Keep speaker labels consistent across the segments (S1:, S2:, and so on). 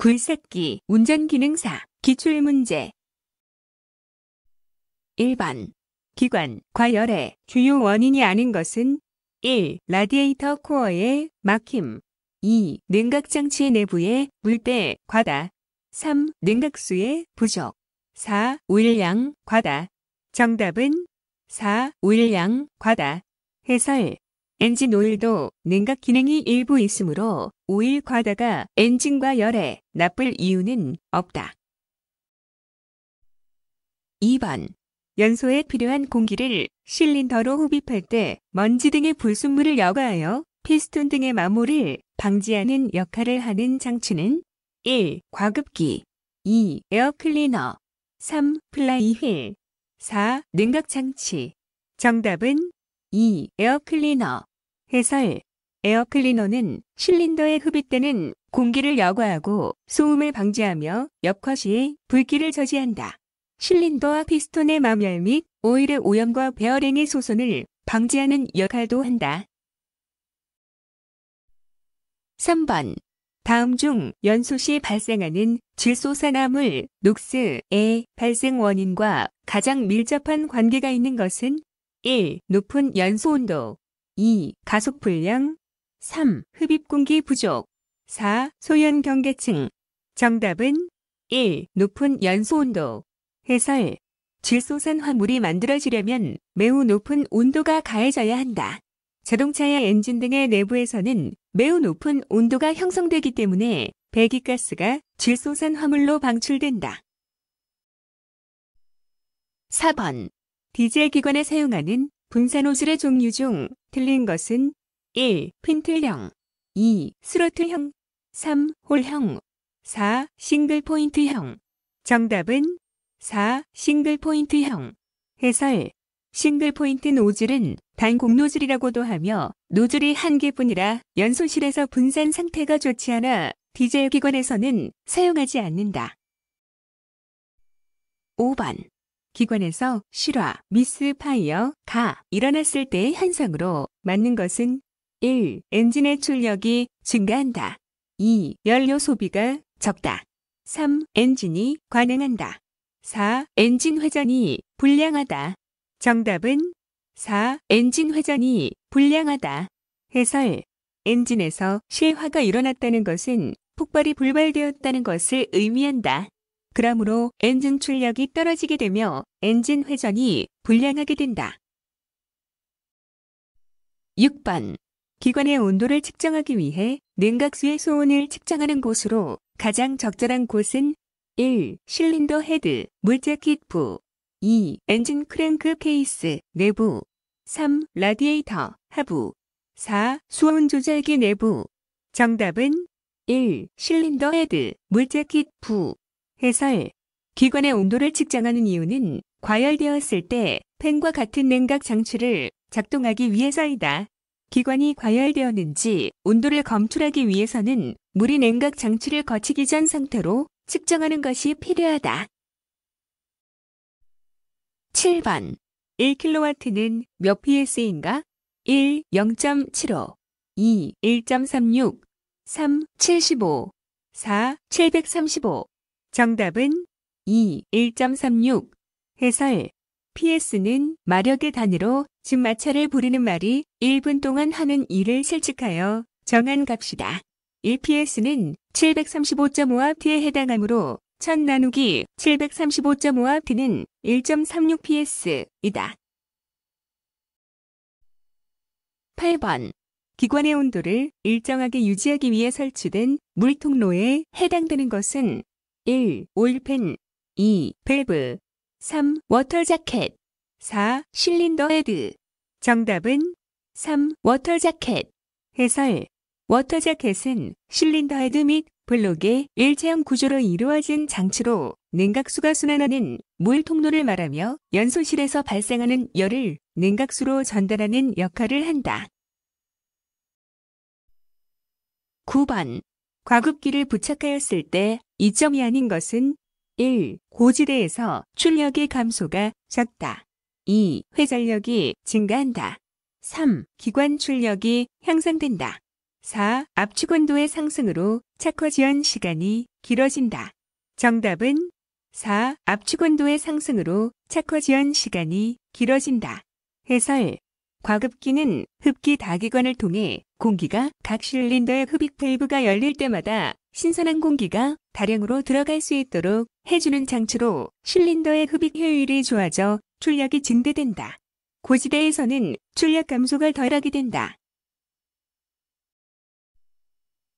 S1: 굴삭기 운전기능사 기출문제 1번 기관, 과열의 주요 원인이 아닌 것은 1. 라디에이터 코어의 막힘 2. 냉각장치 내부의 물때 과다 3. 냉각수의 부족 4. 오일량 과다 정답은 4. 오일량 과다 해설 엔진 오일도 냉각 기능이 일부 있으므로 오일 과다가 엔진과 열에 나쁠 이유는 없다. 2번 연소에 필요한 공기를 실린더로 흡입할 때 먼지 등의 불순물을 여과하여 피스톤 등의 마모를 방지하는 역할을 하는 장치는 1. 과급기 2. 에어클리너 3. 플라이휠 4. 냉각장치 정답은 2. 에어클리너 해설 에어클리너는 실린더에 흡입되는 공기를 여과하고 소음을 방지하며 역화 시에 불길을 저지한다. 실린더와 피스톤의 마멸 및 오일의 오염과 베어링의 소손을 방지하는 역할도 한다. 3번 다음 중 연소 시 발생하는 질소산화물 녹스의 발생 원인과 가장 밀접한 관계가 있는 것은 1. 높은 연소온도 2. 가속불량 3. 흡입공기 부족 4. 소연경계층 정답은 1. 높은 연소온도 해설 질소산 화물이 만들어지려면 매우 높은 온도가 가해져야 한다. 자동차의 엔진 등의 내부에서는 매우 높은 온도가 형성되기 때문에 배기가스가 질소산 화물로 방출된다. 4번 디젤 기관에 사용하는 분산 호스의 종류 중 틀린 것은 1. 핀틀형 2. 스로틀형 3. 홀형 4. 싱글 포인트형 정답은 4. 싱글 포인트형 해설 싱글 포인트 노즐은 단공 노즐이라고도 하며 노즐이 한 개뿐이라 연소실에서 분산 상태가 좋지 않아 디젤 기관에서는 사용하지 않는다. 5번 기관에서 실화, 미스 파이어, 가 일어났을 때의 현상으로 맞는 것은 1. 엔진의 출력이 증가한다. 2. 연료 소비가 적다. 3. 엔진이 관행한다. 4. 엔진 회전이 불량하다. 정답은 4. 엔진 회전이 불량하다. 해설 엔진에서 실화가 일어났다는 것은 폭발이 불발되었다는 것을 의미한다. 그러므로 엔진 출력이 떨어지게 되며 엔진 회전이 불량하게 된다. 6번. 기관의 온도를 측정하기 위해 냉각수의 소온을 측정하는 곳으로 가장 적절한 곳은 1. 실린더 헤드, 물자 킷부 2. 엔진 크랭크 케이스, 내부 3. 라디에이터, 하부 4. 수온 조절기 내부 정답은 1. 실린더 헤드, 물자 킷부 해설. 기관의 온도를 측정하는 이유는 과열되었을 때 팬과 같은 냉각 장치를 작동하기 위해서이다. 기관이 과열되었는지 온도를 검출하기 위해서는 물이 냉각 장치를 거치기 전 상태로 측정하는 것이 필요하다. 7번 1kW는 몇 PS인가? 1. 0.75 2. 1.36 3. 75 4. 735 정답은 2. 1.36. 해설. PS는 마력의 단위로 증마차를 부르는 말이 1분 동안 하는 일을 실측하여 정한 값이다. 1PS는 7 3 5 5트에 해당하므로 1000 나누기 7 3 5 5트는 1.36PS이다. 8번. 기관의 온도를 일정하게 유지하기 위해 설치된 물통로에 해당되는 것은 1. 오일팬 2. 밸브 3. 워터 자켓 4. 실린더 헤드 정답은 3. 워터 자켓 해설 워터 자켓은 실린더 헤드 및 블록의 일체형 구조로 이루어진 장치로 냉각수가 순환하는 물 통로를 말하며 연소실에서 발생하는 열을 냉각수로 전달하는 역할을 한다. 9번 과급기를 부착하였을 때 이점이 아닌 것은 1. 고지대에서 출력의 감소가 작다. 2. 회전력이 증가한다. 3. 기관 출력이 향상된다. 4. 압축 온도의 상승으로 착화지연 시간이 길어진다. 정답은 4. 압축 온도의 상승으로 착화지연 시간이 길어진다. 해설 과급기는 흡기 다기관을 통해 공기가 각 실린더의 흡입 이브가 열릴 때마다 신선한 공기가 다량으로 들어갈 수 있도록 해주는 장치로 실린더의 흡입 효율이 좋아져 출력이 증대된다. 고지대에서는 출력 감소가 덜하게 된다.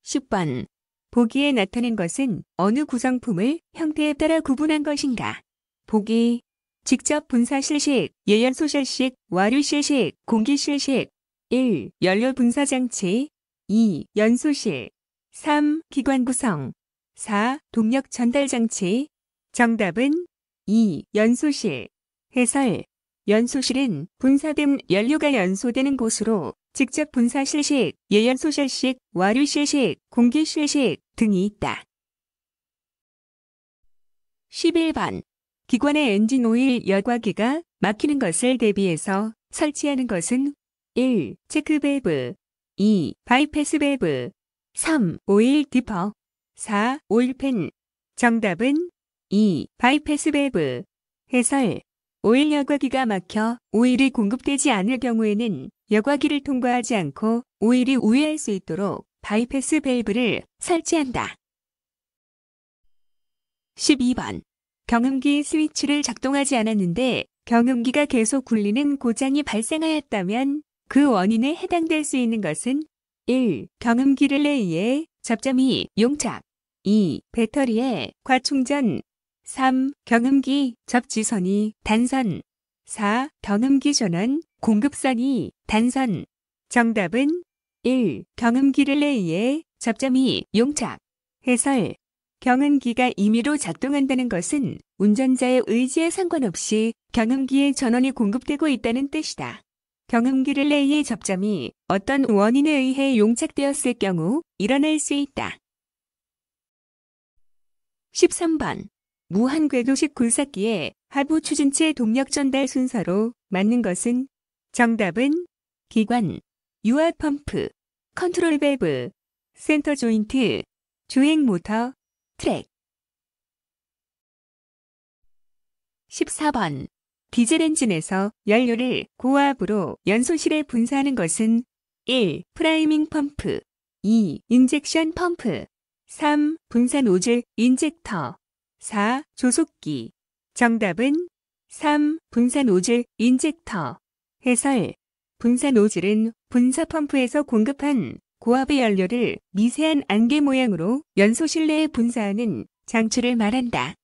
S1: 10번. 보기에 나타낸 것은 어느 구성품을 형태에 따라 구분한 것인가? 보기 직접 분사 실식, 예열 소실식, 와류 실식, 공기 실식. 1. 연료 분사 장치. 2. 연소실. 3. 기관 구성. 4. 동력 전달 장치. 정답은 2. 연소실. 해설. 연소실은 분사됨 연료가 연소되는 곳으로 직접 분사 실식, 예열 소실식, 와류 실식, 공기 실식 등이 있다. 11번 기관의 엔진 오일 여과기가 막히는 것을 대비해서 설치하는 것은 1. 체크밸브 2. 바이패스 밸브 3. 오일 디퍼 4. 오일팬 정답은 2. 바이패스 밸브 해설 오일 여과기가 막혀 오일이 공급되지 않을 경우에는 여과기를 통과하지 않고 오일이 우회할 수 있도록 바이패스 밸브를 설치한다. 12번 경음기 스위치를 작동하지 않았는데 경음기가 계속 굴리는 고장이 발생하였다면 그 원인에 해당될 수 있는 것은 1. 경음기 릴레이에 접점 이 용착 2. 배터리에 과충전 3. 경음기 접지선이 단선 4. 경음기 전원 공급선이 단선 정답은 1. 경음기 릴레이에 접점 이 용착 해설 경음기가 임의로 작동한다는 것은 운전자의 의지에 상관없이 경음기의 전원이 공급되고 있다는 뜻이다. 경음기 릴레이의 접점이 어떤 원인에 의해 용착되었을 경우 일어날 수 있다. 13번 무한 궤도식 굴삭기의 하부 추진체 동력 전달 순서로 맞는 것은 정답은 기관, 유압 펌프, 컨트롤 밸브, 센터 조인트, 주행 모터, 트랙 14번 디젤 엔진에서 연료를 고압으로 연소실에 분사하는 것은 1. 프라이밍 펌프 2. 인젝션 펌프 3. 분산 오질 인젝터 4. 조속기 정답은 3. 분산 오질 인젝터 해설 분산 오질은 분사 펌프에서 공급한 고압의 연료를 미세한 안개 모양으로 연소 실내에 분사하는 장치를 말한다.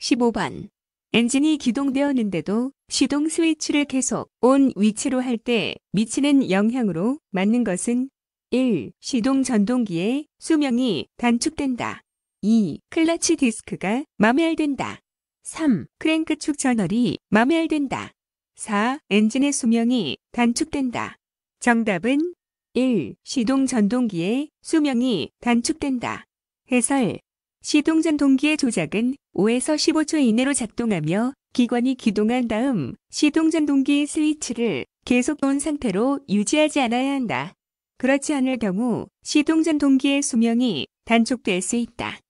S1: 15번 엔진이 기동되었는데도 시동 스위치를 계속 온 위치로 할 때 미치는 영향으로 맞는 것은 1. 시동 전동기의 수명이 단축된다. 2. 클러치 디스크가 마멸된다. 3. 크랭크축 저널이 마멸된다. 4. 엔진의 수명이 단축된다. 정답은 1. 시동 전동기의 수명이 단축된다. 해설. 시동 전동기의 조작은 5에서 15초 이내로 작동하며 기관이 기동한 다음 시동 전동기 의 스위치를 계속 온 상태로 유지하지 않아야 한다. 그렇지 않을 경우 시동 전동기의 수명이 단축될 수 있다.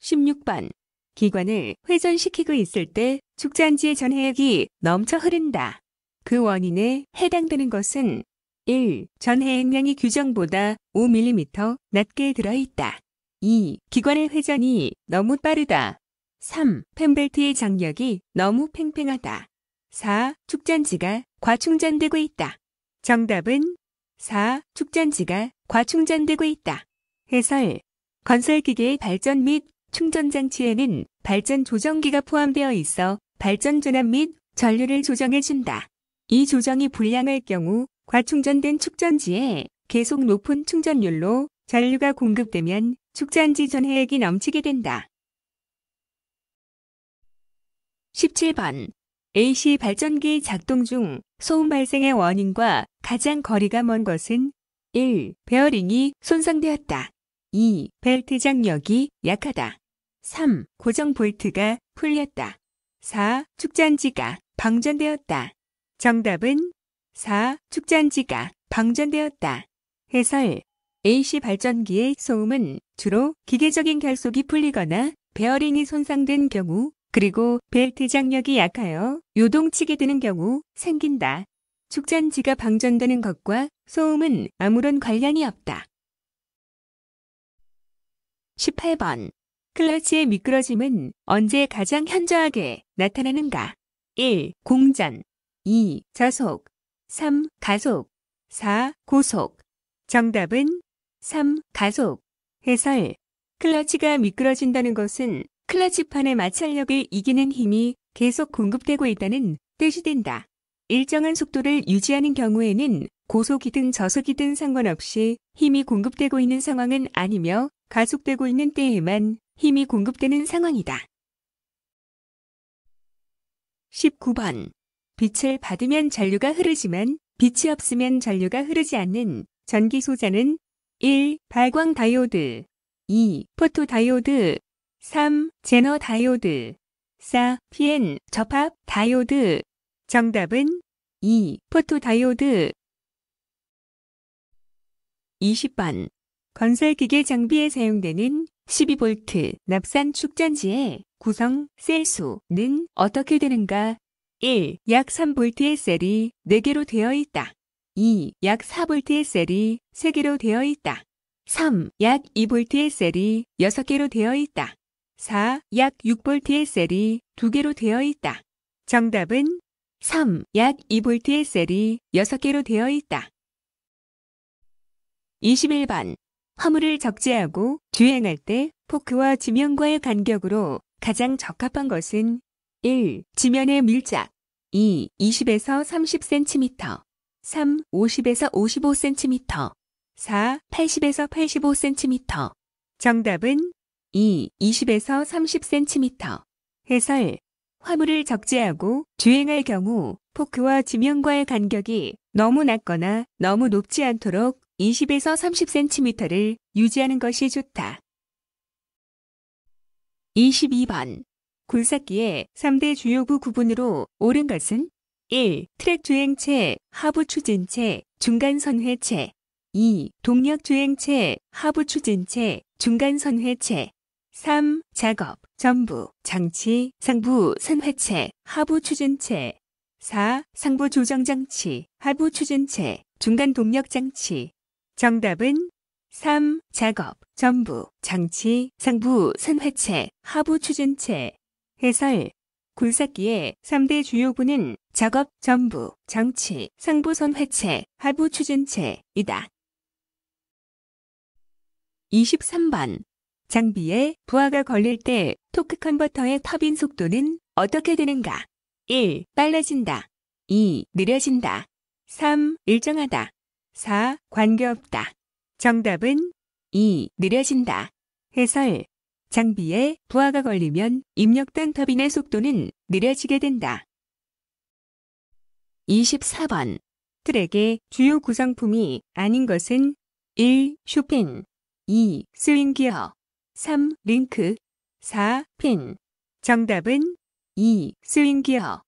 S1: 16번. 기관을 회전시키고 있을 때 축전지의 전해액이 넘쳐 흐른다. 그 원인에 해당되는 것은 1. 전해액량이 규정보다 5mm 낮게 들어있다. 2. 기관의 회전이 너무 빠르다. 3. 펜벨트의 장력이 너무 팽팽하다. 4. 축전지가 과충전되고 있다. 정답은 4. 축전지가 과충전되고 있다. 해설. 건설기계의 발전 및 충전장치에는 발전 조정기가 포함되어 있어 발전 전압 및 전류를 조정해준다. 이 조정이 불량할 경우 과충전된 축전지에 계속 높은 충전율로 잔류가 공급되면 축전지 전해액이 넘치게 된다. 17번 AC 발전기 작동 중 소음 발생의 원인과 가장 거리가 먼 것은 1. 베어링이 손상되었다. 2. 벨트 장력이 약하다. 3. 고정 볼트가 풀렸다. 4. 축전지가 방전되었다. 정답은 4. 축잔지가 방전되었다. 해설 A씨 발전기의 소음은 주로 기계적인 결속이 풀리거나 베어링이 손상된 경우 그리고 벨트 장력이 약하여 요동치게 되는 경우 생긴다. 축잔지가 방전되는 것과 소음은 아무런 관련이 없다. 18번 클러치의 미끄러짐은 언제 가장 현저하게 나타나는가? 1. 공전 2. 저속 3. 가속 4. 고속 정답은 3. 가속 해설 클러치가 미끄러진다는 것은 클러치판의 마찰력을 이기는 힘이 계속 공급되고 있다는 뜻이 된다. 일정한 속도를 유지하는 경우에는 고속이든 저속이든 상관없이 힘이 공급되고 있는 상황은 아니며 가속되고 있는 때에만 힘이 공급되는 상황이다. 19번 빛을 받으면 전류가 흐르지만 빛이 없으면 전류가 흐르지 않는 전기 소자는 1. 발광 다이오드 2. 포토 다이오드 3. 제너 다이오드 4. PN 접합 다이오드 정답은 2. 포토 다이오드 20번 건설기계 장비에 사용되는 12V 납산 축전지의 구성, 셀 수는 어떻게 되는가? 1. 약 3V의 셀이 4개로 되어 있다. 2. 약 4V의 셀이 3개로 되어 있다. 3. 약 2V의 셀이 6개로 되어 있다. 4. 약 6V의 셀이 2개로 되어 있다. 정답은 3. 약 2V의 셀이 6개로 되어 있다. 21번. 화물을 적재하고 주행할 때 포크와 지면과의 간격으로 가장 적합한 것은 1. 지면의 밀착 2. 20에서 30cm 3. 50에서 55cm 4. 80에서 85cm 정답은 2. 20에서 30cm 해설 화물을 적재하고 주행할 경우 포크와 지면과의 간격이 너무 낮거나 너무 높지 않도록 20에서 30cm를 유지하는 것이 좋다. 22번 굴삭기의 3대 주요부 구분으로 옳은 것은 1. 트랙 주행체, 하부 추진체, 중간 선회체 2. 동력 주행체, 하부 추진체, 중간 선회체 3. 작업, 전부, 장치, 상부 선회체, 하부 추진체 4. 상부 조정장치, 하부 추진체, 중간 동력장치 정답은 3. 작업, 전부, 장치, 상부 선회체, 하부 추진체 해설 굴삭기의 3대 주요부는 작업, 전부, 정치, 상부선 회체, 하부 추진체이다. 23번 장비에 부하가 걸릴 때 토크 컨버터의 터빈 속도는 어떻게 되는가? 1. 빨라진다. 2. 느려진다. 3. 일정하다. 4. 관계없다. 정답은 2. 느려진다. 해설 장비에 부하가 걸리면 입력된 터빈의 속도는 느려지게 된다. 24번 트랙의 주요 구성품이 아닌 것은 1. 쇼핀 2. 스윙기어 3. 링크 4. 핀 정답은 2. 스윙기어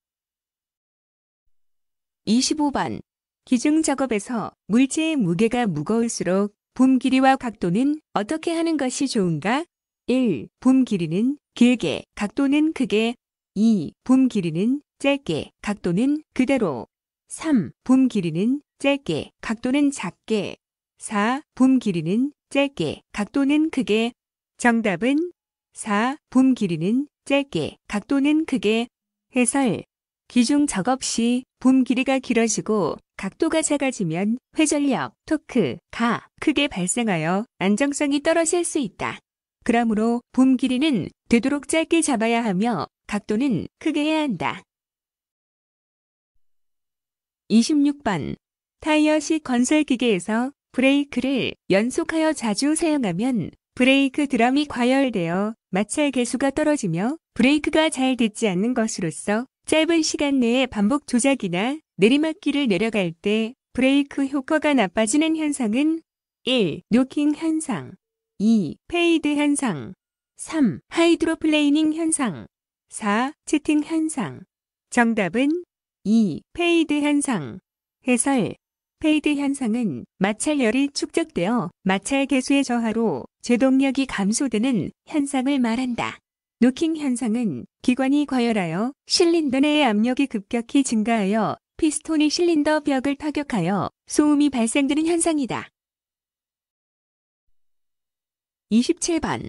S1: 25번 기증 작업에서 물체의 무게가 무거울수록 붐 길이와 각도는 어떻게 하는 것이 좋은가? 1. 붐 길이는 길게, 각도는 크게. 2. 붐 길이는 짧게, 각도는 그대로. 3. 붐 길이는 짧게, 각도는 작게. 4. 붐 길이는 짧게, 각도는 크게. 정답은 4. 붐 길이는 짧게, 각도는 크게. 해설. 기중 작업 시붐 길이가 길어지고 각도가 작아지면 회전력, 토크, 가 크게 발생하여 안정성이 떨어질 수 있다. 그러므로 봄 길이는 되도록 짧게 잡아야 하며 각도는 크게 해야 한다. 26번 타이어시 건설기계에서 브레이크를 연속하여 자주 사용하면 브레이크 드럼이 과열되어 마찰 개수가 떨어지며 브레이크가 잘 듣지 않는 것으로서 짧은 시간 내에 반복 조작이나 내리막길을 내려갈 때 브레이크 효과가 나빠지는 현상은 1. 노킹 현상 2. 페이드 현상 3. 하이드로플레이닝 현상 4. 채팅 현상 정답은 2. 페이드 현상 해설 페이드 현상은 마찰열이 축적되어 마찰 개수의 저하로 제동력이 감소되는 현상을 말한다. 노킹 현상은 기관이 과열하여 실린더 내의 압력이 급격히 증가하여 피스톤이 실린더 벽을 파격하여 소음이 발생되는 현상이다. 27번.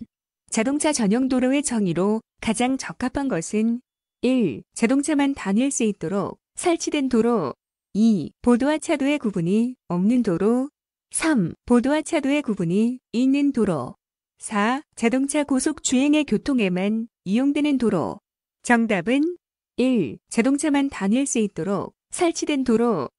S1: 자동차 전용 도로의 정의로 가장 적합한 것은 1. 자동차만 다닐 수 있도록 설치된 도로 2. 보도와 차도의 구분이 없는 도로 3. 보도와 차도의 구분이 있는 도로 4. 자동차 고속 주행의 교통에만 이용되는 도로 정답은 1. 자동차만 다닐 수 있도록 설치된 도로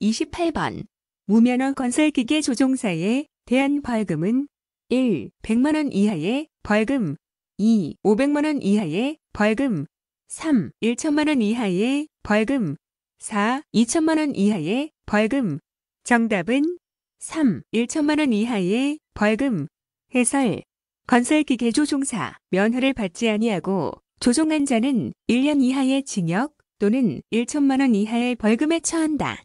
S1: 28번 무면허 건설기계 조종사의 대한벌금은 1. 100만원 이하의 벌금 2. 500만원 이하의 벌금 3. 1천만원 이하의 벌금 4. 2천만원 이하의 벌금 정답은 3. 1천만원 이하의 벌금 해설 건설기계 조종사 면허를 받지 아니하고 조종한 자는 1년 이하의 징역 또는 1천만원 이하의 벌금에 처한다.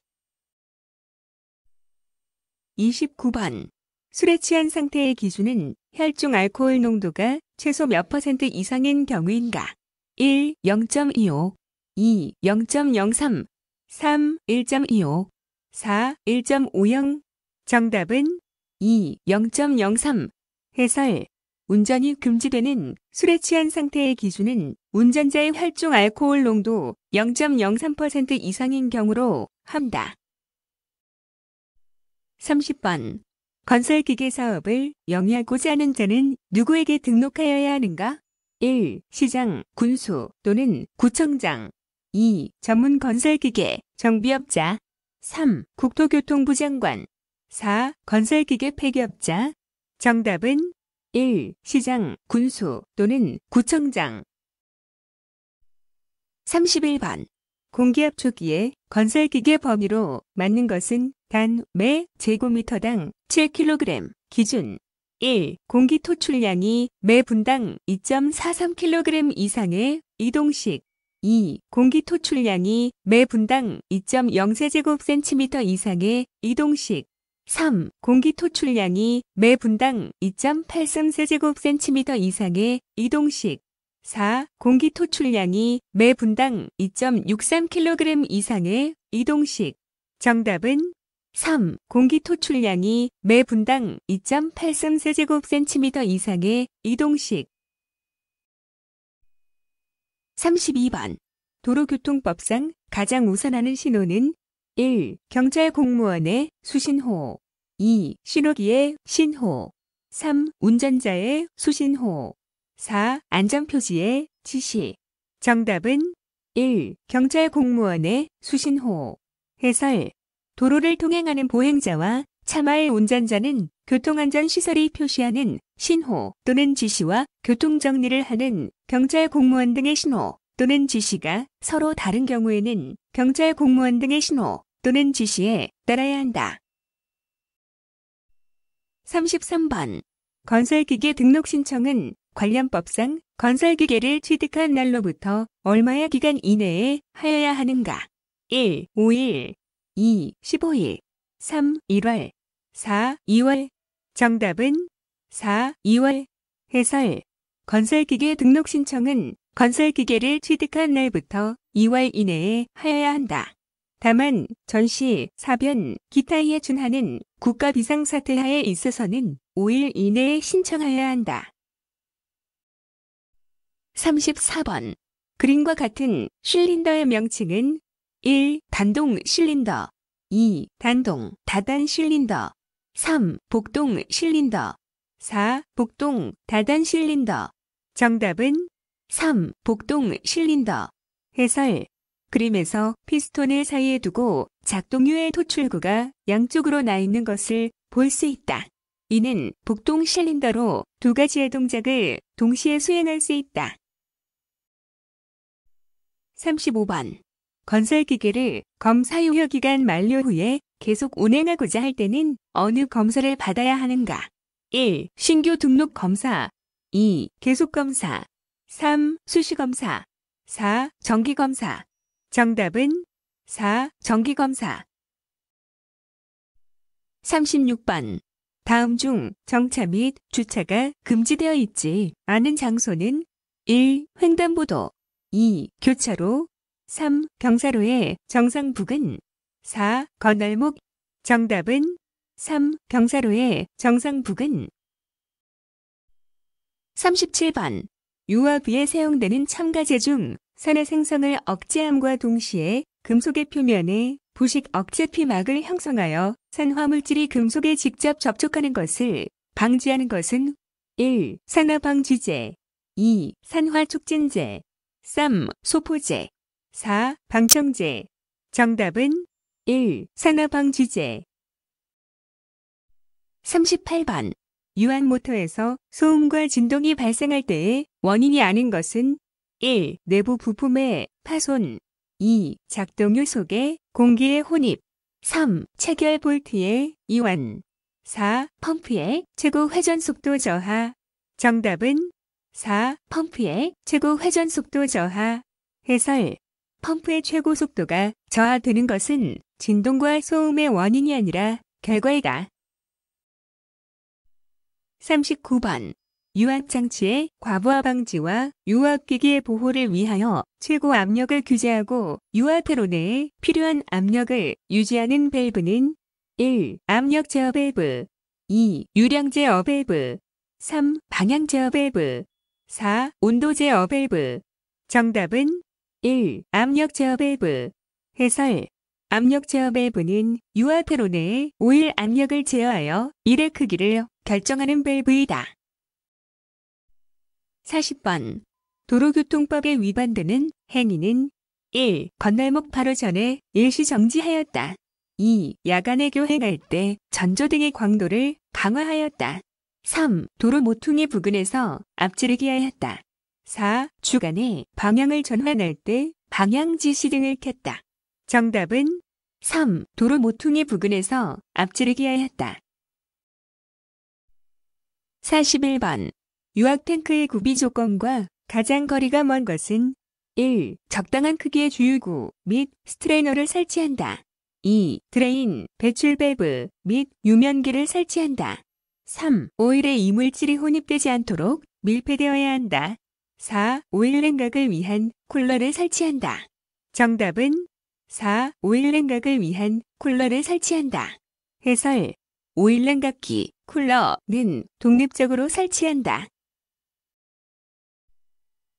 S1: 29번 술에 취한 상태의 기준은 혈중 알코올 농도가 최소 몇 퍼센트 이상인 경우인가? 1. 0.25 2. 0.03 3. 1.25 4. 1.50 정답은 2. 0.03 해설 운전이 금지되는 술에 취한 상태의 기준은 운전자의 혈중 알코올 농도 0.03% 이상인 경우로 한다. 30번 건설 기계 사업을 영위하고자 하는 자는 누구에게 등록하여야 하는가? 1. 시장, 군수 또는 구청장 2. 전문 건설 기계, 정비업자 3. 국토교통부 장관 4. 건설 기계 폐기업자 정답은 1. 시장, 군수 또는 구청장 31번 공기압 초기에 건설기계 범위로 맞는 것은 단매 제곱미터당 7kg 기준 1. 공기 토출량이 매 분당 2.43kg 이상의 이동식 2. 공기 토출량이 매 분당 2.0세제곱센티미터 이상의 이동식 3. 공기 토출량이 매 분당 2.83세제곱센티미터 이상의 이동식 4. 공기 토출량이 매 분당 2.63kg 이상의 이동식 정답은 3. 공기 토출량이 매 분당 2.8승 세제곱센티미터 이상의 이동식 32번 도로교통법상 가장 우선하는 신호는 1. 경찰 공무원의 수신호 2. 신호기의 신호 3. 운전자의 수신호 4. 안전표지의 지시 정답은 1. 경찰 공무원의 수신호 해설 도로를 통행하는 보행자와 차마의 운전자는 교통안전시설이 표시하는 신호 또는 지시와 교통정리를 하는 경찰 공무원 등의 신호 또는 지시가 서로 다른 경우에는 경찰 공무원 등의 신호 또는 지시에 따라야 한다. 33번. 건설기계 등록 신청은 관련법상 건설기계를 취득한 날로부터 얼마의 기간 이내에 하여야 하는가? 1. 5일 2. 15일 3. 1월 4. 2월 정답은 4. 2월 해설 건설기계 등록 신청은 건설기계를 취득한 날부터 2월 이내에 하여야 한다. 다만 전시, 사변, 기타에 준하는 국가 비상사태하에 있어서는 5일 이내에 신청하여야 한다. 34번 그림과 같은 실린더의 명칭은 1. 단동 실린더 2. 단동 다단 실린더 3. 복동 실린더 4. 복동 다단 실린더 정답은 3. 복동 실린더 해설 그림에서 피스톤을 사이에 두고 작동유의 토출구가 양쪽으로 나 있는 것을 볼 수 있다. 이는 복동 실린더로 두 가지의 동작을 동시에 수행할 수 있다. 35번 건설기계를 검사 유효기간 만료 후에 계속 운행하고자 할 때는 어느 검사를 받아야 하는가? 1. 신규 등록 검사 2. 계속 검사 3. 수시 검사 4. 정기 검사 정답은 4. 정기 검사 36번 다음 중 정차 및 주차가 금지되어 있지 않은 장소는 1. 횡단보도 2. 교차로 3. 경사로의 정상 부근 4. 건널목 정답은 3. 경사로의 정상 부근 37번 유아비에 사용되는 첨가제 중 산의 생성을 억제함과 동시에 금속의 표면에 부식 억제 피막을 형성하여 산 화물질이 금속에 직접 접촉하는 것을 방지하는 것은 1. 산화방지제 2. 산화촉진제 3. 소포제 4. 방청제 정답은 1. 산화방지제 38번 유한모터에서 소음과 진동이 발생할 때의 원인이 아닌 것은 1. 내부 부품의 파손 2. 작동유 속의 공기의 혼입 3. 체결 볼트의 이완 4. 펌프의 최고 회전 속도 저하 정답은 4. 펌프의 최고 회전 속도 저하 해설 펌프의 최고 속도가 저하되는 것은 진동과 소음의 원인이 아니라 결과이다. 39번 유압장치의 과부하 방지와 유압기기의 보호를 위하여 최고 압력을 규제하고 유압회로 내에 필요한 압력을 유지하는 밸브는 1. 압력 제어 밸브 2. 유량 제어 밸브 3. 방향 제어 밸브 4. 온도 제어 밸브 정답은 1. 압력 제어 밸브 해설 압력 제어 밸브는 유아페로네의 오일 압력을 제어하여 일의 크기를 결정하는 밸브이다. 40번 도로교통법에 위반되는 행위는 1. 건널목 바로 전에 일시 정지하였다. 2. 야간에 교행할 때 전조등의 광도를 강화하였다. 3. 도로 모퉁이 부근에서 앞지르기 하였다. 4. 주간에 방향을 전환할 때 방향 지시 등을 켰다. 정답은 3. 도로 모퉁이 부근에서 앞지르기하였다 41번. 유학 탱크의 구비 조건과 가장 거리가 먼 것은 1. 적당한 크기의 주유구 및 스트레이너를 설치한다. 2. 드레인, 배출 밸브 및 유면기를 설치한다. 3. 오일에 이물질이 혼입되지 않도록 밀폐되어야 한다. 4. 오일 냉각을 위한 쿨러를 설치한다. 정답은 4. 오일 냉각을 위한 쿨러를 설치한다. 해설 오일 냉각기 쿨러는 독립적으로 설치한다.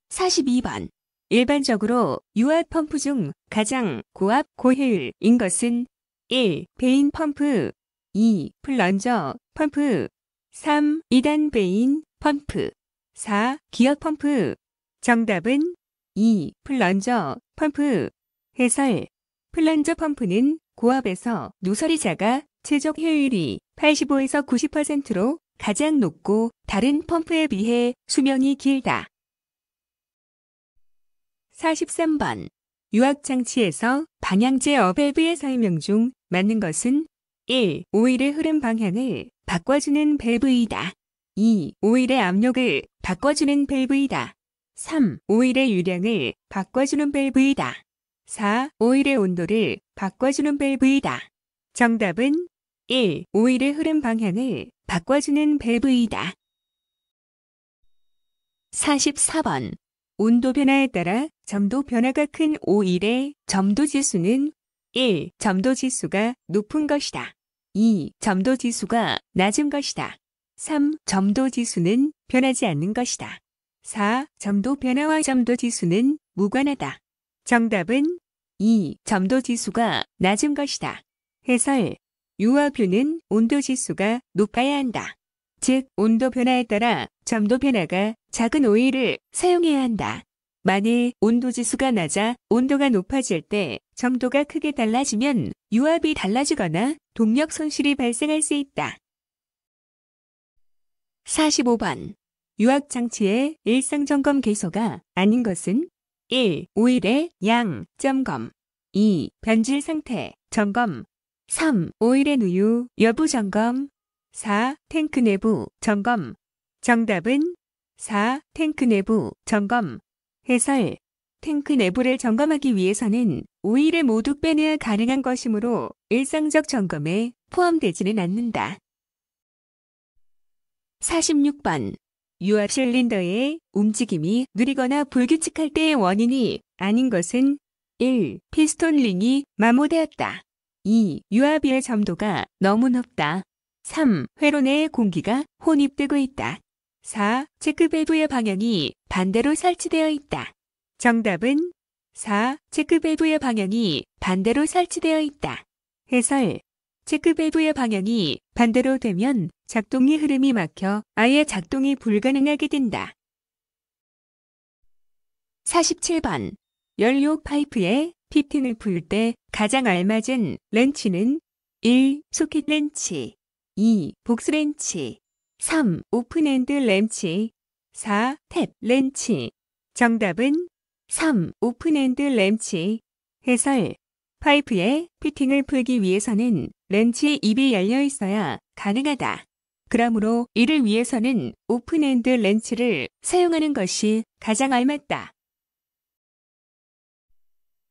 S1: 42번 일반적으로 유압 펌프 중 가장 고압 고효율인 것은 1. 베인 펌프 2. 플런저 펌프 3. 2단 베인 펌프 4. 기어 펌프. 정답은 2. 플런저 펌프. 해설. 플런저 펌프는 고압에서 누설이자가 최적 효율이 85에서 90%로 가장 높고 다른 펌프에 비해 수명이 길다. 43번. 유압 장치에서 방향제 어벨브의 설명 중 맞는 것은 1. 오일의 흐름 방향을 바꿔주는 밸브이다. 2. 오일의 압력을 바꿔주는 밸브이다. 3. 오일의 유량을 바꿔주는 밸브이다. 4. 오일의 온도를 바꿔주는 밸브이다. 정답은 1. 오일의 흐름 방향을 바꿔주는 밸브이다. 44번. 온도 변화에 따라 점도 변화가 큰 오일의 점도 지수는 1. 점도 지수가 높은 것이다. 2. 점도 지수가 낮은 것이다. 3. 점도 지수는 변하지 않는 것이다. 4. 점도 변화와 점도 지수는 무관하다. 정답은 2. 점도 지수가 낮은 것이다. 해설 유화뷰는 온도 지수가 높아야 한다. 즉 온도 변화에 따라 점도 변화가 작은 오일을 사용해야 한다. 만일 온도 지수가 낮아 온도가 높아질 때 점도가 크게 달라지면 유압이 달라지거나 동력 손실이 발생할 수 있다. 45번 유학장치의 일상점검 개소가 아닌 것은 1. 오일의 양, 점검 2. 변질 상태, 점검 3. 오일의 누유, 여부 점검 4. 탱크 내부, 점검 정답은 4. 탱크 내부, 점검 해설 탱크 내부를 점검하기 위해서는 오일을 모두 빼내야 가능한 것이므로 일상적 점검에 포함되지는 않는다. 46번 유압 실린더의 움직임이 느리거나 불규칙할 때의 원인이 아닌 것은 1. 피스톤 링이 마모되었다. 2. 유압의 점도가 너무 높다. 3. 회로 내 공기가 혼입되고 있다. 4. 체크밸브의 방향이 반대로 설치되어 있다. 정답은 4. 체크밸브의 방향이 반대로 설치되어 있다. 해설 체크밸브의 방향이 반대로 되면 작동의 흐름이 막혀 아예 작동이 불가능하게 된다. 47번 연료 파이프에 피팅을 풀 때 가장 알맞은 렌치는 1. 소켓 렌치 2. 복스 렌치 3. 오픈엔드 렌치 4. 탭 렌치 정답은 3. 오픈엔드 렌치 해설 파이프에 피팅을 풀기 위해서는 렌치의 입이 열려 있어야 가능하다. 그러므로 이를 위해서는 오픈엔드 렌치를 사용하는 것이 가장 알맞다.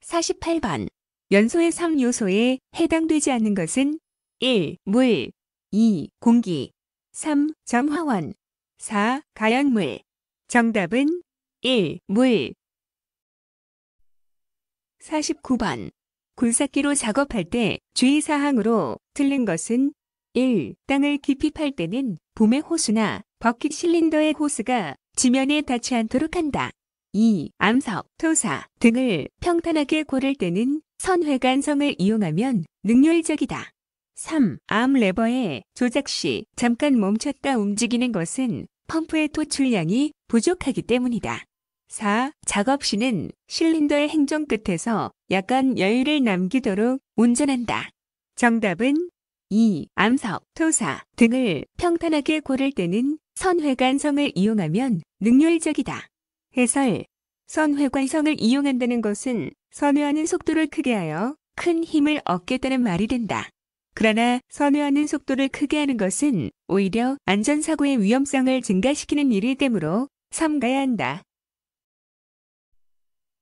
S1: 48번. 연소의 3요소에 해당되지 않는 것은 1. 물 2. 공기 3. 정화원 4. 가연물 정답은 1. 물 49번. 굴삭기로 작업할 때 주의사항으로 틀린 것은 1. 땅을 깊이 팔 때는 봄의 호수나 버킷 실린더의 호스가 지면에 닿지 않도록 한다. 2. 암석, 토사 등을 평탄하게 고를 때는 선회관성을 이용하면 능률적이다. 3. 암레버에 조작 시 잠깐 멈췄다 움직이는 것은 펌프의 토출량이 부족하기 때문이다. 4. 작업 시는 실린더의 행정 끝에서 약간 여유를 남기도록 운전한다. 정답은 2. 암석, 토사 등을 평탄하게 고를 때는 선회관성을 이용하면 능률적이다. 해설 선회관성을 이용한다는 것은 선회하는 속도를 크게 하여 큰 힘을 얻겠다는 말이 된다. 그러나 선회하는 속도를 크게 하는 것은 오히려 안전사고의 위험성을 증가시키는 일이되므로 삼가야 한다.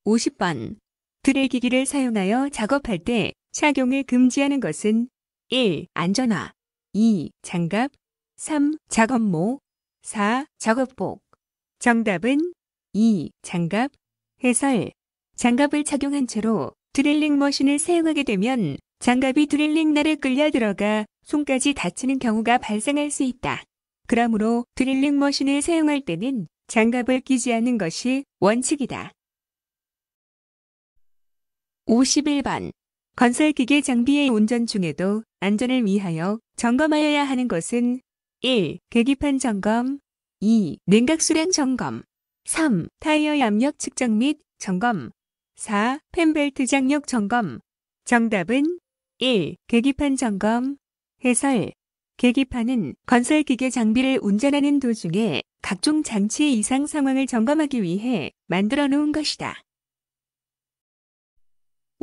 S1: 50번. 드릴기기를 사용하여 작업할 때 착용을 금지하는 것은 1. 안전화 2. 장갑 3. 작업모 4. 작업복 정답은 2. 장갑 해설 장갑을 착용한 채로 드릴링 머신을 사용하게 되면 장갑이 드릴링 날에 끌려 들어가 손까지 다치는 경우가 발생할 수 있다. 그러므로 드릴링 머신을 사용할 때는 장갑을 끼지 않는 것이 원칙이다. 51번 건설기계 장비의 운전 중에도 안전을 위하여 점검하여야 하는 것은 1. 계기판 점검 2. 냉각 수량 점검 3. 타이어 압력 측정 및 점검 4. 펜벨트 장력 점검 정답은 1. 계기판 점검 해설 계기판은 건설기계 장비를 운전하는 도중에 각종 장치 의 이상 상황을 점검하기 위해 만들어 놓은 것이다.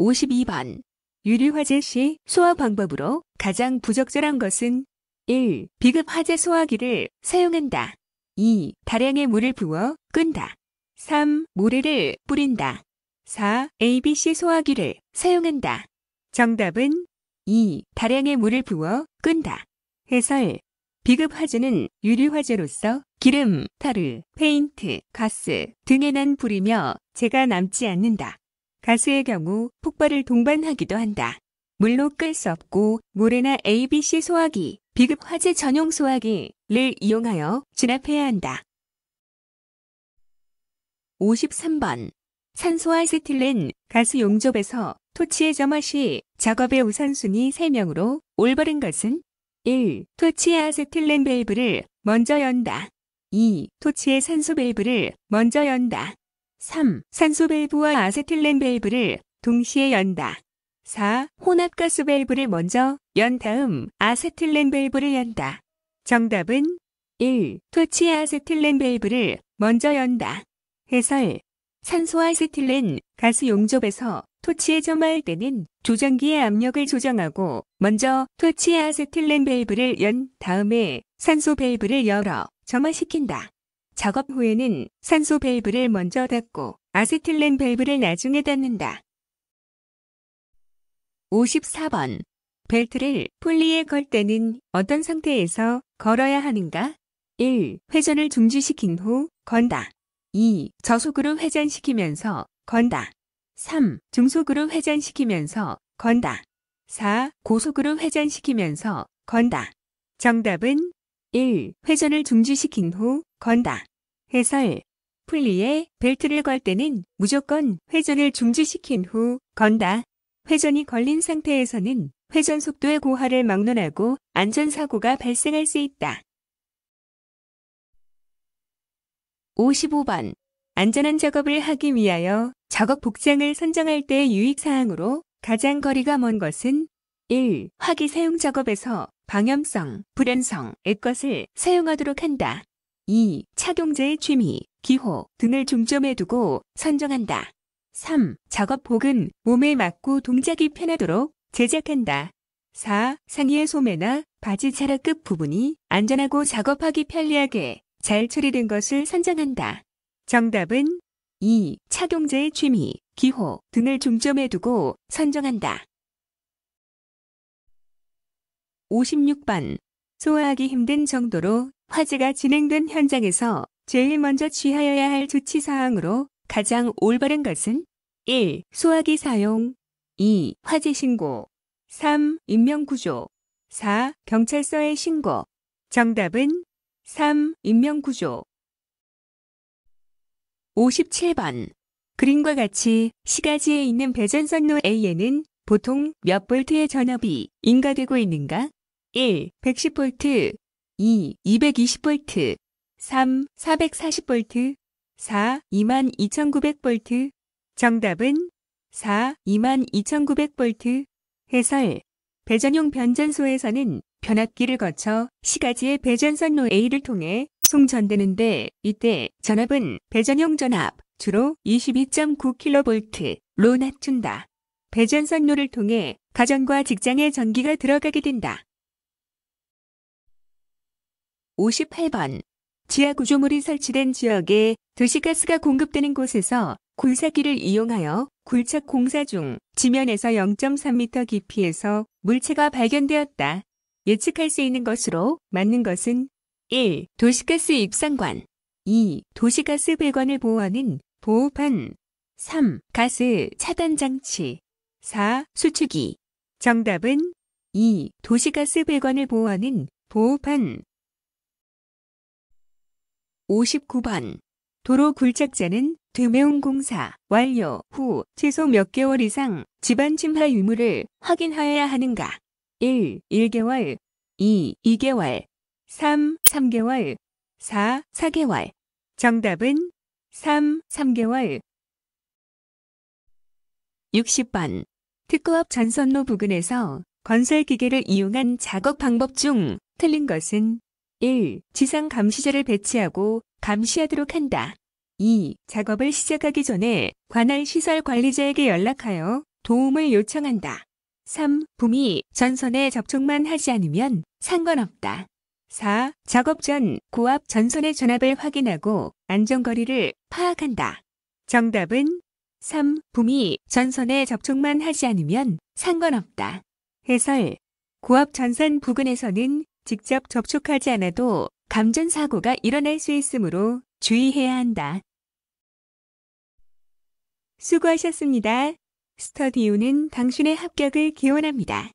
S1: 52번. 유류화재 시 소화 방법으로 가장 부적절한 것은 1. 비급 화재 소화기를 사용한다. 2. 다량의 물을 부어 끈다. 3. 모래를 뿌린다. 4. ABC 소화기를 사용한다. 정답은 2. 다량의 물을 부어 끈다. 해설. 비급 화재는 유류 화재로서 기름, 타르, 페인트, 가스 등에 난 불이며 재가 남지 않는다. 가수의 경우 폭발을 동반하기도 한다. 물로 끌 수 없고 모래나 ABC 소화기, 비급 화재 전용 소화기를 이용하여 진압해야 한다. 53번 산소와 세틸렌 가스 용접에서 토치의 점화 시 작업의 우선순위 3명으로 올바른 것은 1. 토치의 아세틸렌 밸브를 먼저 연다. 2. 토치의 산소 밸브를 먼저 연다. 3. 산소 밸브와 아세틸렌 밸브를 동시에 연다. 4. 혼합가스 밸브를 먼저 연 다음 아세틸렌 밸브를 연다. 정답은 1. 토치 아세틸렌 밸브를 먼저 연다. 해설. 산소 아세틸렌 가스 용접에서 토치에 점화할 때는 조정기의 압력을 조정하고 먼저 토치 아세틸렌 밸브를 연 다음에 산소 밸브를 열어 점화시킨다. 작업 후에는 산소 밸브를 먼저 닫고 아세틸렌 밸브를 나중에 닫는다. 54번 벨트를 폴리에 걸 때는 어떤 상태에서 걸어야 하는가? 1. 회전을 중지시킨 후 건다. 2. 저속으로 회전시키면서 건다. 3. 중속으로 회전시키면서 건다. 4. 고속으로 회전시키면서 건다. 정답은 1. 회전을 중지시킨 후 건다. 해설 풀리에 벨트를 걸 때는 무조건 회전을 중지시킨 후 건다. 회전이 걸린 상태에서는 회전 속도의 고하를 막론하고 안전사고가 발생할 수 있다. 55번 안전한 작업을 하기 위하여 작업 복장을 선정할 때의 유익사항으로 가장 거리가 먼 것은 1. 화기 사용 작업에서 방염성, 불연성의 것을 사용하도록 한다. 2. 착용자의 취미, 기호 등을 중점에 두고 선정한다. 3. 작업복은 몸에 맞고 동작이 편하도록 제작한다. 4. 상의의 소매나 바지 차라끝 부분이 안전하고 작업하기 편리하게 잘 처리된 것을 선정한다. 정답은 2. 착용자의 취미, 기호 등을 중점에 두고 선정한다. 56번. 소화하기 힘든 정도로 화재가 진행된 현장에서 제일 먼저 취하여야 할 조치사항으로 가장 올바른 것은 1. 소화기 사용 2. 화재 신고 3. 인명구조 4. 경찰서에 신고 정답은 3. 인명구조 57번 그림과 같이 시가지에 있는 배전선로 A에는 보통 몇 볼트의 전압이 인가되고 있는가? 1. 110볼트 2. 220V 3. 440V 4. 22,900V 정답은 4. 22,900V 해설 배전용 변전소에서는 변압기를 거쳐 시가지의 배전선로 A를 통해 송전되는데 이때 전압은 배전용 전압 주로 22.9kV로 낮춘다. 배전선로를 통해 가정과 직장에 전기가 들어가게 된다. 58번 지하 구조물이 설치된 지역에 도시가스가 공급되는 곳에서 굴삭기를 이용하여 굴착 공사 중 지면에서 0.3m 깊이에서 물체가 발견되었다. 예측할 수 있는 것으로 맞는 것은 1. 도시가스 입상관 2. 도시가스 배관을 보호하는 보호판 3. 가스 차단 장치 4. 수축기 정답은 2. 도시가스 배관을 보호하는 보호판 59번 도로 굴착자는 되매운 공사 완료 후 최소 몇 개월 이상 집안 침하 유무를 확인하여야 하는가? 1. 1개월 2. 2개월 3. 3개월 4. 4개월 정답은 3. 3개월 60번 특구업 전선로 부근에서 건설 기계를 이용한 작업 방법 중 틀린 것은 1. 지상 감시자를 배치하고 감시하도록 한다. 2. 작업을 시작하기 전에 관할 시설 관리자에게 연락하여 도움을 요청한다. 3. 붐이 전선에 접촉만 하지 않으면 상관없다. 4. 작업 전 고압 전선의 전압을 확인하고 안전거리를 파악한다. 정답은 3. 붐이 전선에 접촉만 하지 않으면 상관없다. 해설 고압 전선 부근에서는 직접 접촉하지 않아도 감전사고가 일어날 수 있으므로 주의해야 한다. 수고하셨습니다. 스터디오는 당신의 합격을 기원합니다.